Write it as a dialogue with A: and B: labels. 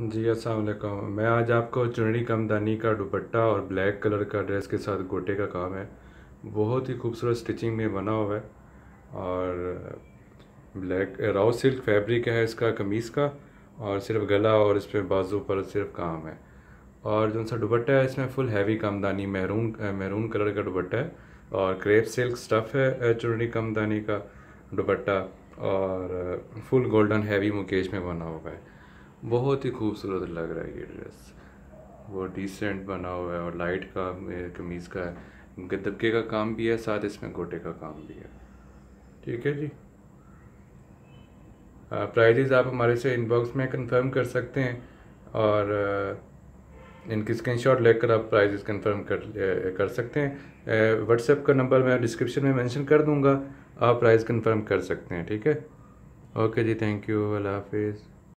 A: जी अस्सलाम मैं आज आपको चुनरी कमदानी का दुपट्टा और ब्लैक कलर का ड्रेस के साथ गोटे का काम है बहुत ही खूबसूरत स्टिचिंग में बना हुआ है और ब्लैक राउ सिल्क फैब्रिक है इसका कमीज़ का और सिर्फ गला और इसमें बाजू पर सिर्फ काम है और जो सा दुपट्टा है इसमें फुल हैवी कमदानी महरून महरून कलर का दुपट्टा है और क्रेप सिल्क स्टफ़ है चुनरी कमदानी का दुपट्टा और फुल गोल्डन हैवी मुकेश में बना हुआ है बहुत ही खूबसूरत लग रहा है ये ड्रेस वो डिसेंट बना हुआ है और लाइट का कमीज़ का दबके का काम भी है साथ इसमें गोटे का काम भी है ठीक है जी प्राइजेज़ आप हमारे से इनबॉक्स में कंफर्म कर सकते हैं और इनकी स्क्रीनशॉट लेकर आप प्राइजेस कंफर्म कर कर सकते हैं व्हाट्सएप का नंबर मैं डिस्क्रिप्शन में मेंशन कर दूंगा आप प्राइस कंफर्म कर सकते हैं ठीक है ओके जी थैंक यू अल्लाह हाफिज़